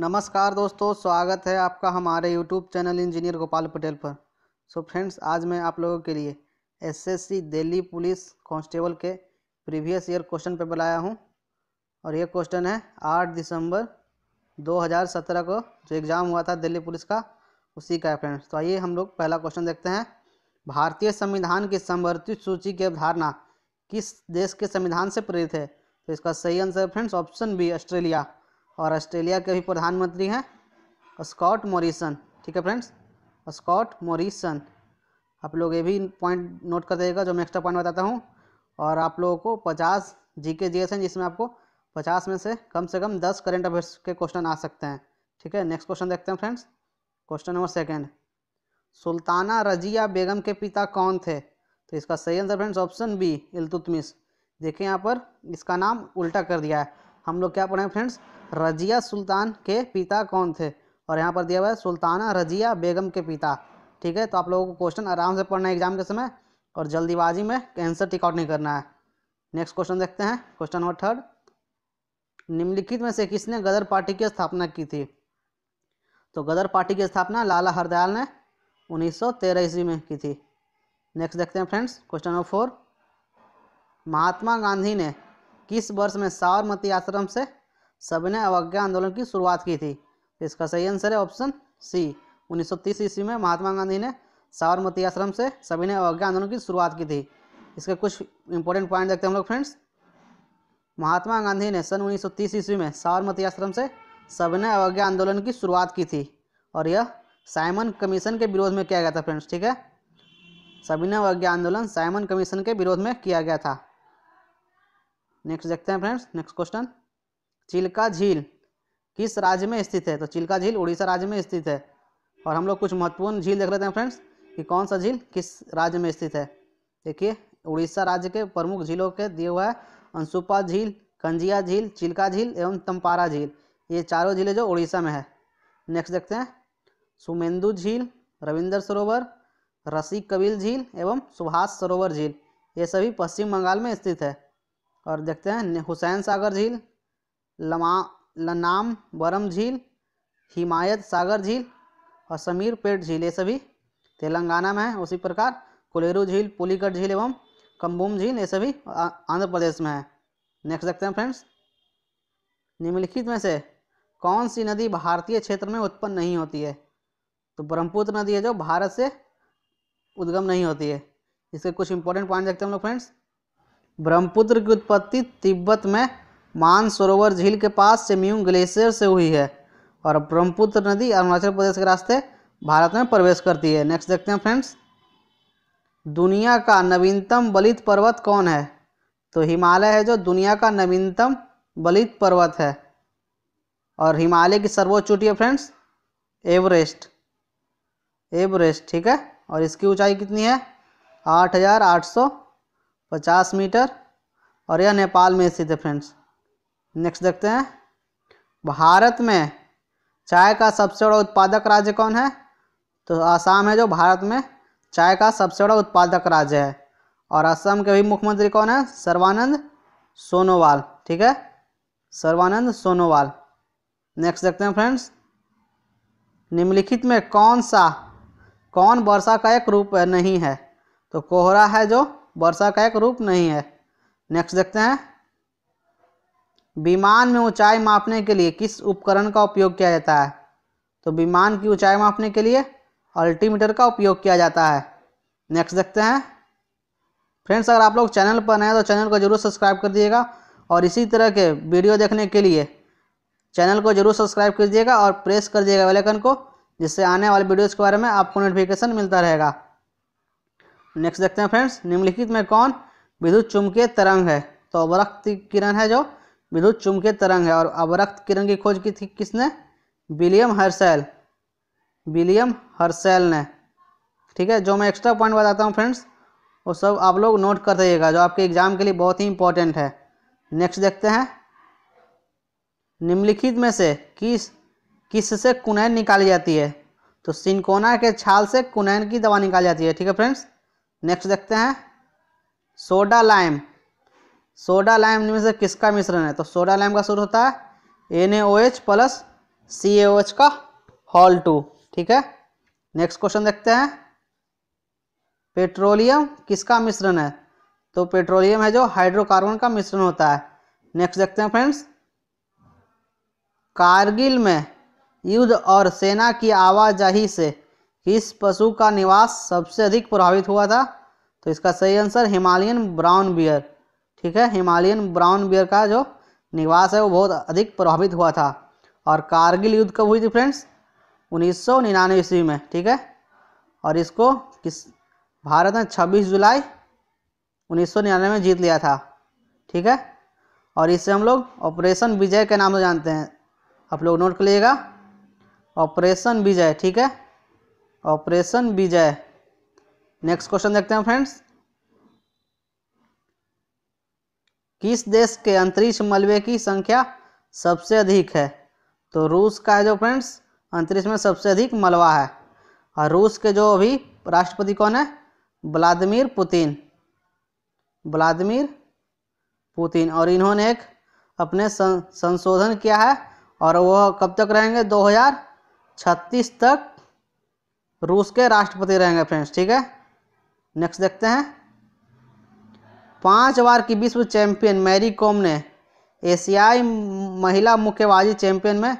नमस्कार दोस्तों स्वागत है आपका हमारे YouTube channel engineer Gopal Patel पर सो so फ्रेंड्स आज मैं आप लोगों के लिए एसएससी दिल्ली पुलिस कांस्टेबल के प्रीवियस ईयर क्वेश्चन पेपर लाया हूं और ये क्वेश्चन है 8 दिसंबर 2017 को जो एग्ज़ाम हुआ था दिल्ली पुलिस का उसी का है फ्रेंड्स तो आइए हम लोग पहला क्वेश्चन देखते हैं भारतीय संविधान की संवर्धित सूची की अवधारणा किस देश के संविधान से प्रेरित है तो इसका सही answer friends option B Australia और ऑस्ट्रेलिया के भी प्रधानमंत्री हैं स्कॉट मॉरिसन ठीक है फ्रेंड्स स्कॉट मॉरिसन आप लोग ये भी पॉइंट नोट कर देगा जो मैं एक्स्ट्रा पॉइंट बताता हूँ और आप लोगों को पचास जी के जी एस हैं जिसमें आपको पचास में से कम से कम दस करेंट अफेयर्स के क्वेश्चन आ सकते हैं ठीक है नेक्स्ट क्वेश्चन देखते हैं friends question number second Sultana Razia Begum के पिता कौन थे तो इसका सही answer friends option B Iltutmish देखिए यहाँ पर इसका नाम उल्टा कर दिया है हम लोग क्या पढ़े फ्रेंड्स रजिया सुल्तान के पिता कौन थे और यहाँ पर दिया हुआ है सुल्ताना रजिया बेगम के पिता ठीक है तो आप लोगों को क्वेश्चन आराम से पढ़ना है एग्जाम के समय और जल्दीबाजी में आंसर टिकआउट नहीं करना है नेक्स्ट क्वेश्चन देखते हैं क्वेश्चन नंबर थर्ड निम्नलिखित में से किसने गदर पार्टी की स्थापना की थी तो गदर पार्टी की स्थापना लाला हरदयाल ने 1913 ईस्वी में की थी नेक्स्ट देखते हैं friends question number four Mahatma Gandhi ने किस वर्ष में साबरमती आश्रम से सविनय अवज्ञा आंदोलन की शुरुआत की थी तो इसका सही आंसर है ऑप्शन सी 1930 ईस्वी में महात्मा गांधी ने साबरमती आश्रम से सविनय अवज्ञा आंदोलन की शुरुआत की थी इसके कुछ इंपॉर्टेंट पॉइंट देखते हैं हम लोग फ्रेंड्स महात्मा गांधी ने सन 1930 ईस्वी में साबरमती आश्रम से सविनय अवज्ञा आंदोलन की शुरुआत की थी और यह साइमन कमीशन के विरोध में किया गया था फ्रेंड्स ठीक है सविनय अवज्ञा आंदोलन साइमन कमीशन के विरोध में किया गया था नेक्स्ट देखते हैं फ्रेंड्स नेक्स्ट क्वेश्चन चिल्का झील किस राज्य में स्थित है तो चिल्का झील उड़ीसा राज्य में स्थित है और हम लोग कुछ महत्वपूर्ण झील देख लेते हैं फ्रेंड्स कि कौन सा झील किस राज्य में स्थित है देखिए उड़ीसा राज्य के प्रमुख झीलों के दिए हुआ है अंशुपा झील कंजिया झील चिल्का झील एवं तंपारा झील ये चारों झीलें जो उड़ीसा में है नेक्स्ट देखते हैं सुमेंदु झील रविंदर सरोवर रसी कबील झील एवं सुभाष सरोवर झील ये सभी पश्चिम बंगाल में स्थित है और देखते हैं हुसैन सागर झील लमा लनाम बरम झील हिमायत सागर झील और समीर पेट झील ये सभी तेलंगाना में है उसी प्रकार कोलेरू झील पुलिकट झील एवं कम्बूम झील ये सभी आंध्र प्रदेश में है नेक्स्ट देखते हैं फ्रेंड्स निम्नलिखित में से कौन सी नदी भारतीय क्षेत्र में उत्पन्न नहीं होती है तो ब्रह्मपुत्र नदी है जो भारत से उद्गम नहीं होती है इसके कुछ इंपॉर्टेंट पॉइंट देखते हैं हम लोग फ्रेंड्स ब्रह्मपुत्र की उत्पत्ति तिब्बत में मानसरोवर झील के पास सेम्यूंग ग्लेशियर से हुई है और ब्रह्मपुत्र नदी अरुणाचल प्रदेश के रास्ते भारत में प्रवेश करती है नेक्स्ट देखते हैं फ्रेंड्स दुनिया का नवीनतम बलित पर्वत कौन है तो हिमालय है जो दुनिया का नवीनतम बलित पर्वत है और हिमालय की सर्वोच्च चोटी है फ्रेंड्स एवरेस्ट एवरेस्ट ठीक है और इसकी ऊंचाई कितनी है आठ हज़ार आठ सौ पचास मीटर और यह नेपाल में स्थित है फ्रेंड्स नेक्स्ट देखते हैं भारत में चाय का सबसे बड़ा उत्पादक राज्य कौन है तो आसाम है जो भारत में चाय का सबसे बड़ा उत्पादक राज्य है और असम के भी मुख्यमंत्री कौन है सर्वानंद सोनोवाल ठीक है सर्वानंद सोनोवाल नेक्स्ट देखते हैं फ्रेंड्स निम्नलिखित में कौन सा कौन वर्षा का एक रूप नहीं है तो कोहरा है जो वर्षा का एक रूप नहीं है नेक्स्ट देखते हैं विमान में ऊंचाई मापने के लिए किस उपकरण का उपयोग किया जाता है तो विमान की ऊंचाई मापने के लिए अल्टीमीटर का उपयोग किया जाता है नेक्स्ट देखते हैं फ्रेंड्स अगर आप लोग चैनल पर नए तो चैनल को जरूर सब्सक्राइब कर दिएगा और इसी तरह के वीडियो देखने के लिए चैनल को जरूर सब्सक्राइब कर दीजिएगा और प्रेस कर दिएगा वेलाइकन को जिससे आने वाले वीडियोज़ के बारे में आपको नोटिफिकेशन मिलता रहेगा नेक्स्ट देखते हैं फ्रेंड्स निम्नलिखित में कौन विद्युत चुंबकीय तरंग है तो अवरक्त किरण है जो विद्युत चुंबकीय तरंग है और अवरक्त किरण की खोज की थी किसने विलियम हर्सेल विलियम हर्सेल ने ठीक है जो मैं एक्स्ट्रा पॉइंट बताता हूँ फ्रेंड्स वो सब आप लोग नोट कर दीजिएगा जो आपके एग्जाम के लिए बहुत ही इंपॉर्टेंट है नेक्स्ट देखते हैं निम्नलिखित में से किस किस से कुनैन निकाली जाती है तो सिंकोना के छाल से कुनैन की दवा निकाली जाती है ठीक है फ्रेंड्स नेक्स्ट देखते हैं सोडा लाइम सोडा लाइम में से किसका मिश्रण है तो सोडा लाइम का सूत्र होता है N A O H plus C A O H का हॉल टू ठीक है नेक्स्ट क्वेश्चन देखते हैं पेट्रोलियम किसका मिश्रण है तो पेट्रोलियम है जो हाइड्रोकार्बन का मिश्रण होता है नेक्स्ट देखते हैं फ्रेंड्स कारगिल में युद्ध और सेना की आवाजाही से इस पशु का निवास सबसे अधिक प्रभावित हुआ था तो इसका सही आंसर हिमालयन ब्राउन बियर ठीक है हिमालयन ब्राउन बियर का जो निवास है वो बहुत अधिक प्रभावित हुआ था और कारगिल युद्ध कब हुई थी फ्रेंड्स उन्नीस सौ निन्यानवे ईस्वी में ठीक है और इसको किस भारत ने 26 जुलाई उन्नीस सौ निन्यानवे में जीत लिया था ठीक है और इसे हम लोग ऑपरेशन विजय के नाम से जानते हैं आप लोग नोट कर लीजिएगा ऑपरेशन विजय ठीक है ऑपरेशन विजय नेक्स्ट क्वेश्चन देखते हैं फ्रेंड्स किस देश के अंतरिक्ष मलबे की संख्या सबसे अधिक है तो रूस का है जो फ्रेंड्स अंतरिक्ष में सबसे अधिक मलबा है और रूस के जो अभी राष्ट्रपति कौन है व्लादिमीर पुतिन व्लादिमीर पुतिन और इन्होंने एक अपने सं, संशोधन किया है और वह कब तक रहेंगे 2036 तक रूस के राष्ट्रपति रहेंगे फ्रेंड्स ठीक है नेक्स्ट देखते हैं पांच बार की विश्व चैंपियन मैरी कॉम ने एशियाई महिला मुक्केबाजी चैंपियन में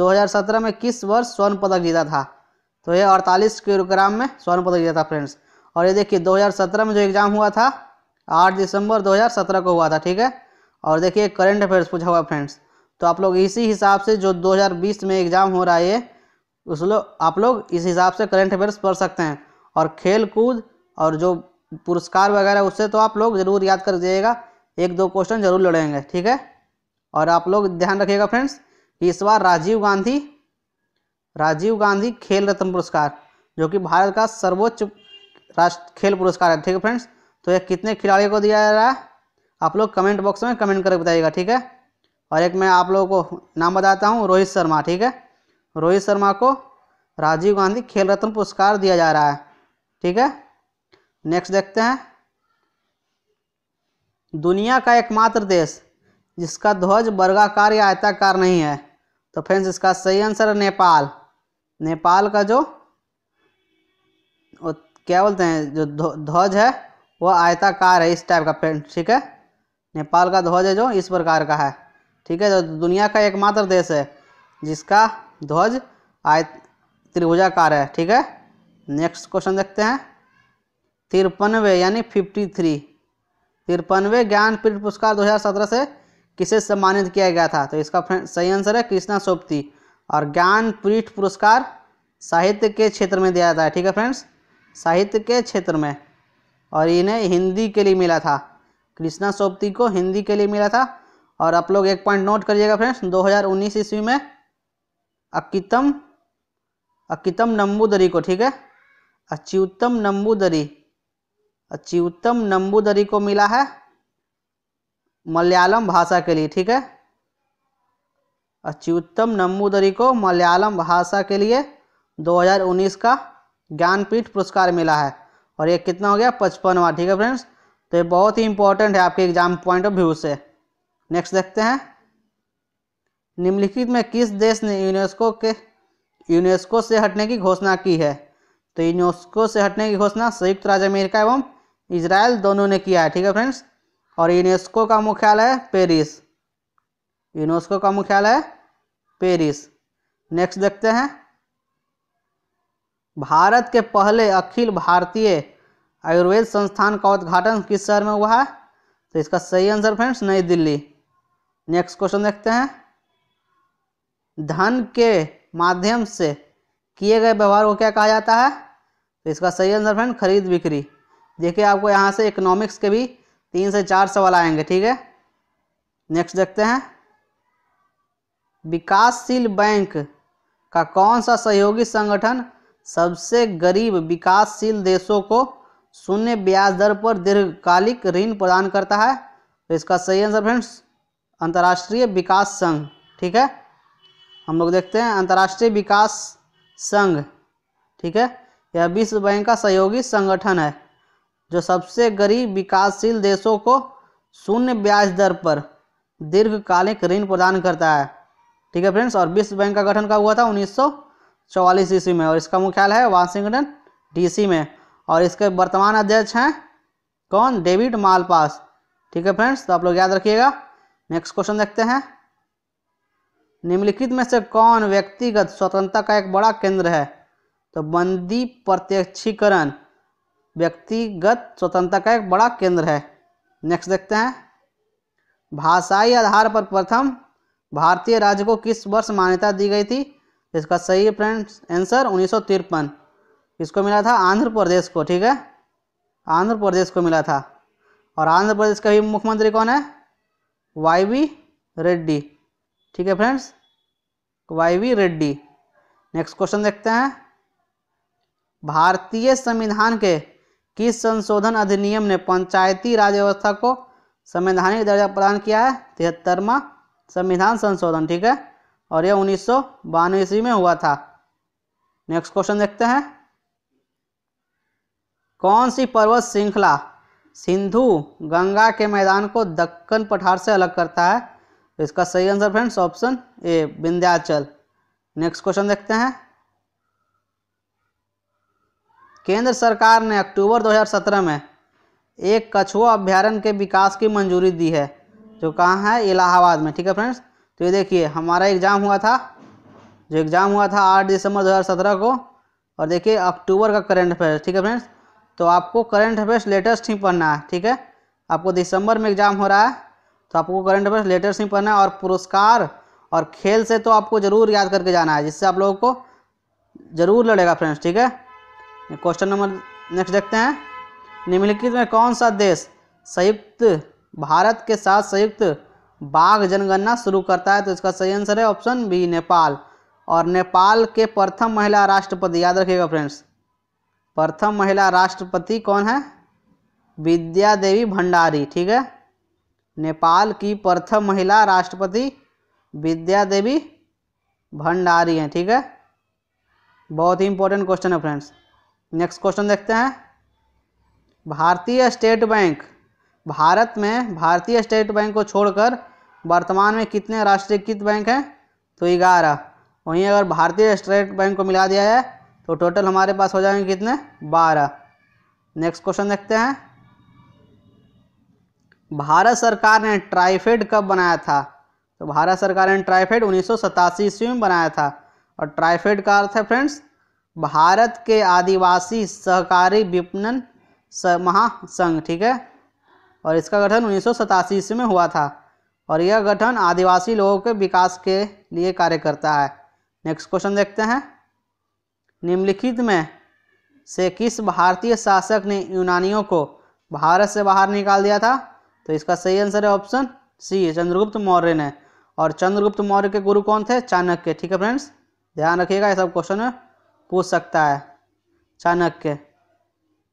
2017 में किस वर्ष स्वर्ण पदक जीता था तो ये 48 किलोग्राम में स्वर्ण पदक जीता था फ्रेंड्स और ये देखिए 2017 में जो एग्ज़ाम हुआ था 8 दिसंबर 2017 को हुआ था ठीक है और देखिए करंट अफेयर्स पूछा हुआ फ्रेंड्स तो आप लोग इसी हिसाब से जो दो में एग्ज़ाम हो रहा है उस लोग आप लोग इस हिसाब से करंट अफेयर्स पढ़ सकते हैं और खेल कूद और जो पुरस्कार वगैरह उससे तो आप लोग ज़रूर याद कर दीजिएगा एक दो क्वेश्चन जरूर लड़ेंगे ठीक है और आप लोग ध्यान रखिएगा फ्रेंड्स कि इस बार राजीव गांधी राजीव गांधी खेल रत्न पुरस्कार जो कि भारत का सर्वोच्च राष्ट्र खेल पुरस्कार है ठीक है फ्रेंड्स तो यह कितने खिलाड़ियों को दिया जा रहा है आप लोग कमेंट बॉक्स में कमेंट करके बताइएगा ठीक है और एक मैं आप लोगों को नाम बताता हूँ रोहित शर्मा ठीक है रोहित शर्मा को राजीव गांधी खेल रत्न पुरस्कार दिया जा रहा है ठीक है नेक्स्ट देखते हैं दुनिया का एकमात्र देश जिसका ध्वज वर्गाकार या आयताकार नहीं है तो फ्रेंड्स इसका सही आंसर है नेपाल नेपाल का जो क्या बोलते हैं जो ध्वज है वह आयताकार है इस टाइप का फ्रेंड ठीक है नेपाल का ध्वज है जो इस प्रकार का है ठीक है जो तो दुनिया का एकमात्र देश है जिसका ध्वज आय त्रिभुजाकार है ठीक है नेक्स्ट क्वेश्चन देखते हैं तिरपनवे यानी फिफ्टी थ्री तिरपनवे ज्ञानपीठ पुरस्कार 2017 से किसे सम्मानित किया गया था तो इसका सही आंसर है कृष्णा सोपती और ज्ञानपीठ पुरस्कार साहित्य के क्षेत्र में दिया जाता है ठीक है फ्रेंड्स साहित्य के क्षेत्र में और इन्हें हिंदी के लिए मिला था कृष्णा सोपती को हिंदी के लिए मिला था और आप लोग एक पॉइंट नोट करिएगा फ्रेंड्स 2019 ईस्वी में अकितम अकितम नम्बूदरी को ठीक है अच्युतम नम्बूदरी अच्युतम नम्बूदरी को मिला है मलयालम भाषा के लिए ठीक है अच्युतम नम्बूदरी को मलयालम भाषा के लिए 2019 का ज्ञानपीठ पुरस्कार मिला है और ये कितना हो गया पचपनवा ठीक है फ्रेंड्स तो ये बहुत ही इंपॉर्टेंट है आपके एग्जाम पॉइंट ऑफ व्यू से नेक्स्ट देखते हैं निम्नलिखित में किस देश ने यूनेस्को के यूनेस्को से हटने की घोषणा की है तो यूनेस्को से हटने की घोषणा संयुक्त राज्य अमेरिका एवं इसराइल दोनों ने किया है ठीक है फ्रेंड्स और यूनेस्को का मुख्यालय है पेरिस यूनेस्को का मुख्यालय है पेरिस नेक्स्ट देखते हैं भारत के पहले अखिल भारतीय आयुर्वेद संस्थान का उद्घाटन किस शहर में हुआ है तो इसका सही आंसर फ्रेंड्स नई दिल्ली नेक्स्ट क्वेश्चन देखते हैं धन के माध्यम से किए गए व्यवहार को क्या कहा जाता है तो इसका सही आंसर फ्रेंड खरीद बिक्री देखिए आपको यहाँ से इकोनॉमिक्स के भी तीन से चार सवाल आएंगे ठीक है नेक्स्ट देखते हैं विकासशील बैंक का कौन सा सहयोगी संगठन सबसे गरीब विकासशील देशों को शून्य ब्याज दर पर दीर्घकालिक ऋण प्रदान करता है तो इसका सही आंसर फ्रेंड्स अंतर्राष्ट्रीय विकास संघ ठीक है हम लोग देखते हैं अंतर्राष्ट्रीय विकास संघ ठीक है यह विश्व बैंक का सहयोगी संगठन है जो सबसे गरीब विकासशील देशों को शून्य ब्याज दर पर दीर्घकालिक ऋण प्रदान करता है ठीक है फ्रेंड्स और विश्व बैंक का गठन कब हुआ था उन्नीस चौवालीस ईस्वी में और इसका मुख्यालय है वाशिंगटन डीसी में और इसके वर्तमान अध्यक्ष हैं कौन डेविड मालपास ठीक है फ्रेंड्स तो आप लोग याद रखिएगा नेक्स्ट क्वेश्चन देखते हैं निम्नलिखित में से कौन व्यक्तिगत स्वतंत्रता का एक बड़ा केंद्र है तो बंदी प्रत्यक्षीकरण व्यक्तिगत स्वतंत्रता का एक बड़ा केंद्र है नेक्स्ट देखते हैं भाषाई आधार पर प्रथम भारतीय राज्य को किस वर्ष मान्यता दी गई थी इसका सही फ्रेंड्स आंसर उन्नीस इसको मिला था आंध्र प्रदेश को ठीक है आंध्र प्रदेश को मिला था और आंध्र प्रदेश का भी मुख्यमंत्री कौन है वाई वी रेड्डी ठीक है friends Y V Reddy next question देखते हैं भारतीय संविधान के किस संशोधन अधिनियम ने पंचायती राज व्यवस्था को संवैधानिक दर्जा प्रदान किया है तिहत्तरवा संविधान संशोधन ठीक है और यह उन्नीस सौ ईस्वी में हुआ था नेक्स्ट क्वेश्चन देखते हैं कौन सी पर्वत श्रृंखला सिंधु गंगा के मैदान को दक्कन पठार से अलग करता है तो इसका सही answer friends option A Vindhyachal next question देखते हैं केंद्र सरकार ने अक्टूबर 2017 में एक कछुआ अभ्यारण्य के विकास की मंजूरी दी है जो कहाँ है इलाहाबाद में ठीक है फ्रेंड्स तो ये देखिए हमारा एग्ज़ाम हुआ था जो एग्ज़ाम हुआ था आठ दिसंबर 2017 को और देखिए अक्टूबर का करंट अफेयर्स ठीक है फ्रेंड्स तो आपको करंट अफेयर्स लेटेस्ट ही पढ़ना है ठीक है आपको दिसंबर में एग्ज़ाम हो रहा है तो आपको करंट अफेयर्स लेटर से पढ़ना है और पुरस्कार और खेल से तो आपको ज़रूर याद करके जाना है जिससे आप लोगों को ज़रूर लड़ेगा फ्रेंड्स ठीक है क्वेश्चन नंबर नेक्स्ट देखते हैं निम्नलिखित में कौन सा देश संयुक्त भारत के साथ संयुक्त बाघ जनगणना शुरू करता है तो इसका सही आंसर है ऑप्शन बी नेपाल और नेपाल के प्रथम महिला राष्ट्रपति याद रखिएगा फ्रेंड्स प्रथम महिला राष्ट्रपति कौन है विद्या देवी भंडारी ठीक है नेपाल की प्रथम महिला राष्ट्रपति विद्या देवी भंडारी हैं ठीक है बहुत ही इंपॉर्टेंट क्वेश्चन है फ्रेंड्स नेक्स्ट क्वेश्चन देखते हैं भारतीय स्टेट बैंक भारत में भारतीय स्टेट बैंक को छोड़कर वर्तमान में कितने राष्ट्रीयकृत बैंक हैं तो ग्यारह वहीं अगर भारतीय स्टेट बैंक को मिला दिया जाए तो टोटल हमारे पास हो जाएंगे कितने बारह नेक्स्ट क्वेश्चन देखते हैं भारत सरकार ने ट्राइफेड कब बनाया था तो भारत सरकार ने ट्राइफेड उन्नीस ईस्वी में बनाया था और ट्राइफेड का अर्थ है फ्रेंड्स भारत के आदिवासी सहकारी विपणन महासंघ ठीक है और इसका गठन उन्नीस ईस्वी में हुआ था और यह गठन आदिवासी लोगों के विकास के लिए कार्य करता है नेक्स्ट क्वेश्चन देखते हैं निम्नलिखित में से किस भारतीय शासक ने यूनानियों को भारत से बाहर निकाल दिया था तो इसका सही आंसर है ऑप्शन सी चंद्रगुप्त मौर्य ने और चंद्रगुप्त मौर्य के गुरु कौन थे चाणक्य ठीक है फ्रेंड्स ध्यान रखिएगा ये सब क्वेश्चन पूछ सकता है चाणक्य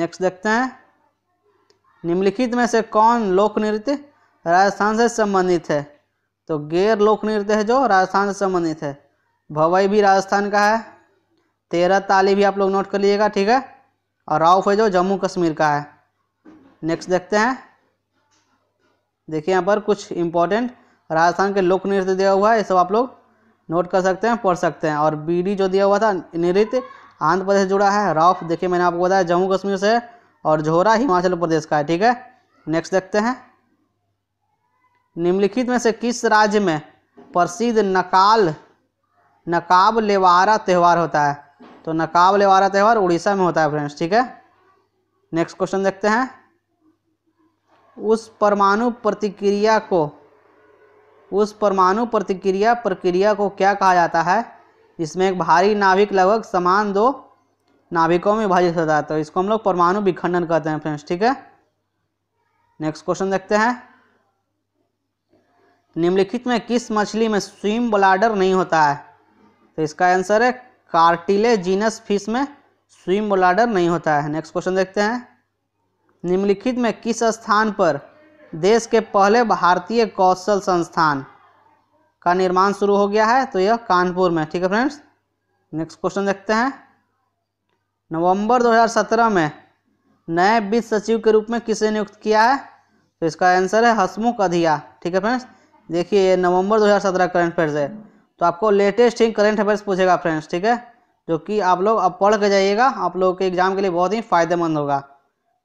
नेक्स्ट देखते हैं निम्नलिखित में से कौन लोक नृत्य राजस्थान से संबंधित है तो गैर लोक नृत्य है जो राजस्थान से संबंधित है भवई भी राजस्थान का है तेरह ताली भी आप लोग नोट कर लीजिएगा ठीक है और राउफ है जो जम्मू कश्मीर का है नेक्स्ट देखते हैं देखिए यहाँ पर कुछ इंपॉर्टेंट राजस्थान के लोक नृत्य दिया हुआ है ये सब आप लोग नोट कर सकते हैं पढ़ सकते हैं और बीडी जो दिया हुआ था नृत्य आंध्र प्रदेश जुड़ा है राउफ देखिए मैंने आपको बताया जम्मू कश्मीर से और झोरा हिमाचल प्रदेश का है ठीक है नेक्स्ट देखते हैं निम्नलिखित में से किस राज्य में प्रसिद्ध नकाल नकाब लेवारा त्यौहार होता है तो नकाब लेवारा त्यौहार उड़ीसा में होता है फ्रेंड्स ठीक है नेक्स्ट क्वेश्चन देखते हैं उस परमाणु प्रतिक्रिया को उस परमाणु प्रतिक्रिया प्रक्रिया को क्या कहा जाता है इसमें एक भारी नाभिक लगभग समान दो नाभिकों में विभाजित होता है तो इसको हम लोग परमाणु विखंडन कहते हैं फ्रेंड्स ठीक है नेक्स्ट क्वेश्चन देखते हैं निम्नलिखित में किस मछली में स्विम ब्लाडर नहीं होता है तो इसका आंसर है कार्टिले जीनस फिश में स्विम ब्लाडर नहीं होता है नेक्स्ट क्वेश्चन देखते हैं निम्नलिखित में किस स्थान पर देश के पहले भारतीय कौशल संस्थान का निर्माण शुरू हो गया है तो यह कानपुर में ठीक है फ्रेंड्स नेक्स्ट क्वेश्चन देखते हैं नवंबर 2017 में नए वित्त सचिव के रूप में किसे नियुक्त किया है तो इसका आंसर है हसमुख अधिया ठीक है फ्रेंड्स देखिए नवंबर 2017 करंट अफेयर्स है तो आपको लेटेस्ट ही करंट अफेयर्स पूछेगा फ्रेंड्स ठीक है जो कि आप लोग अब पढ़ के जाइएगा आप लोगों के एग्जाम के लिए बहुत ही फायदेमंद होगा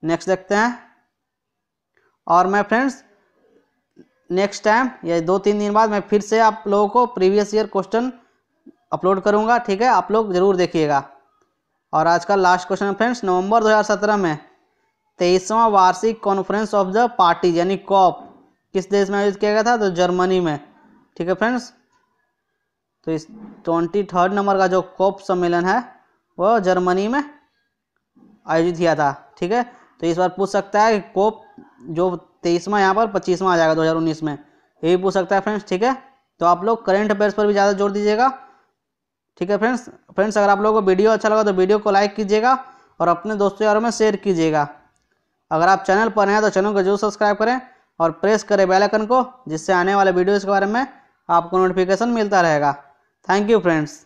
नेक्स्ट देखते हैं और मैं फ्रेंड्स नेक्स्ट टाइम या दो तीन दिन बाद मैं फिर से आप लोगों को प्रीवियस ईयर क्वेश्चन अपलोड करूँगा ठीक है आप लोग ज़रूर देखिएगा और आज का लास्ट क्वेश्चन फ्रेंड्स नवंबर 2017 में तेईसवां वार्षिक कॉन्फ्रेंस ऑफ द पार्टी यानी कॉप किस देश में आयोजित किया गया था तो जर्मनी में ठीक है फ्रेंड्स तो इस ट्वेंटी थर्ड नंबर का जो कॉप सम्मेलन है वो जर्मनी में आयोजित किया था ठीक है तो इस बार पूछ सकता है कोप जो तेईसवा यहाँ पर पच्चीसवा आ जाएगा 2019 में ये भी पूछ सकता है फ्रेंड्स ठीक है तो आप लोग करेंट अफेयर्स पर भी ज़्यादा जोर दीजिएगा ठीक है फ्रेंड्स फ्रेंड्स अगर आप लोगों को वीडियो अच्छा लगा तो वीडियो को लाइक कीजिएगा और अपने दोस्तों यारों में शेयर कीजिएगा अगर आप चैनल पर हैं तो चैनल को जरूर सब्सक्राइब करें और प्रेस करें बेल आइकन को जिससे आने वाले वीडियोस के बारे में आपको नोटिफिकेशन मिलता रहेगा थैंक यू फ्रेंड्स